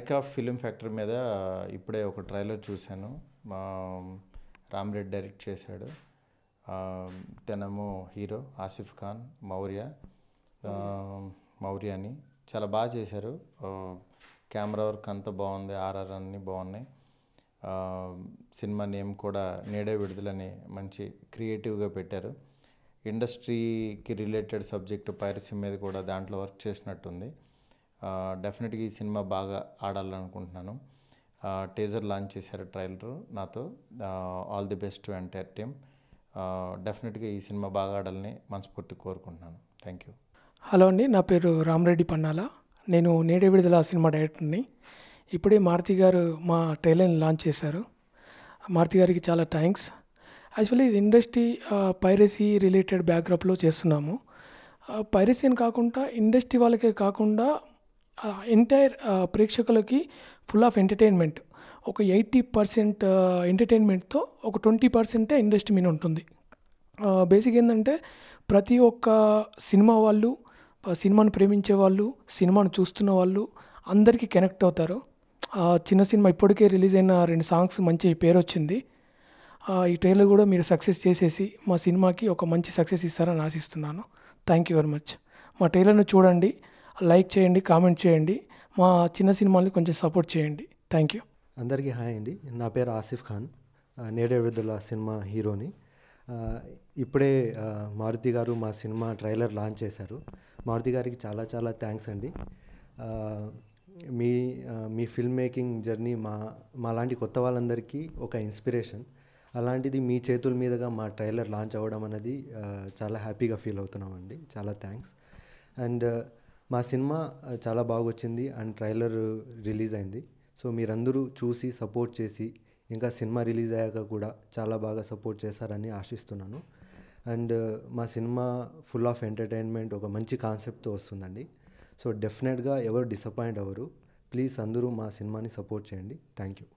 ఐకా film factory మీద ఇప్పుడే ఒక ట్రైలర్ చూశాను మా రామ్ రెడ్డి డైరెక్ట్ చేశాడు తెనము హీరో ఆసిఫ్ ఖాన్ మౌర్య మౌర్య అని చాలా బాగా చేశారు కెమెరా వర్క్ అంతా బాగుంది ఆర్ఆర్ అన్నీ బాగున్నాయి సినిమా నేమ్ కూడా నేడే విడుదలని మంచి క్రియేటివ్గా పెట్టారు ఇండస్ట్రీకి రిలేటెడ్ సబ్జెక్టు పైరసీ మీద కూడా దాంట్లో వర్క్ చేసినట్టుంది డెఫినెట్గా ఈ సినిమా బాగా ఆడాలనుకుంటున్నాను టేజర్ లాంచ్ చేశారు ట్రైలర్ నాతో all the best to entire team డెఫినెట్గా ఈ సినిమా బాగా ఆడాలని మనస్ఫూర్తి కోరుకుంటున్నాను థ్యాంక్ యూ హలో అండి నా పేరు రామరెడ్డి పన్నాల నేను నేడు విడుదల సినిమా డైరెక్టర్ని ఇప్పుడే మారుతి గారు మా ట్రైలర్ని లాంచ్ చేశారు మారుతి గారికి చాలా థ్యాంక్స్ యాక్చువల్లీ ఇది ఇండస్ట్రీ పైరసీ రిలేటెడ్ బ్యాక్గ్రాప్లో చేస్తున్నాము పైరసీ అని కాకుండా ఇండస్ట్రీ వాళ్ళకే కాకుండా ఎంటైర్ ప్రేక్షకులకి ఫుల్ ఆఫ్ ఎంటర్టైన్మెంట్ ఒక ఎయిటీ పర్సెంట్ ఎంటర్టైన్మెంట్తో ఒక ట్వంటీ పర్సెంటే ఇండస్ట్రీ మీద ఉంటుంది బేసిక్ ఏంటంటే ప్రతి ఒక్క సినిమా వాళ్ళు సినిమాను ప్రేమించే వాళ్ళు సినిమాను చూస్తున్న వాళ్ళు అందరికీ కనెక్ట్ అవుతారు చిన్న సినిమా ఇప్పటికే రిలీజ్ అయిన రెండు సాంగ్స్ మంచి పేరు వచ్చింది ఈ ట్రైలర్ కూడా మీరు సక్సెస్ చేసేసి మా సినిమాకి ఒక మంచి సక్సెస్ ఇస్తారని ఆశిస్తున్నాను థ్యాంక్ యూ వెరీ మచ్ మా ట్రైలర్ను చూడండి లైక్ చేయండి కామెంట్ చేయండి మా చిన్న సినిమాల్ని కొంచెం సపోర్ట్ చేయండి థ్యాంక్ యూ అందరికీ హాయ్ అండి నా పేరు ఆసిఫ్ ఖాన్ నేడే విడుదల సినిమా హీరోని ఇప్పుడే మారుతి గారు మా సినిమా ట్రైలర్ లాంచ్ చేశారు మారుతి గారికి చాలా చాలా థ్యాంక్స్ అండి మీ మీ ఫిల్మ్ మేకింగ్ జర్నీ మా మా లాంటి కొత్త వాళ్ళందరికీ ఒక ఇన్స్పిరేషన్ అలాంటిది మీ చేతుల మీదుగా మా ట్రైలర్ లాంచ్ అవ్వడం అనేది చాలా హ్యాపీగా ఫీల్ అవుతున్నామండి చాలా థ్యాంక్స్ అండ్ మా సినిమా చాలా బాగా వచ్చింది అండ్ ట్రైలర్ రిలీజ్ అయింది సో మీరందరూ చూసి సపోర్ట్ చేసి ఇంకా సినిమా రిలీజ్ అయ్యాక కూడా చాలా బాగా సపోర్ట్ చేస్తారని ఆశిస్తున్నాను అండ్ మా సినిమా ఫుల్ ఆఫ్ ఎంటర్టైన్మెంట్ ఒక మంచి కాన్సెప్ట్తో వస్తుందండి సో డెఫినెట్గా ఎవరు డిసప్పాయింట్ అవ్వరు ప్లీజ్ అందరూ మా సినిమాని సపోర్ట్ చేయండి థ్యాంక్ యూ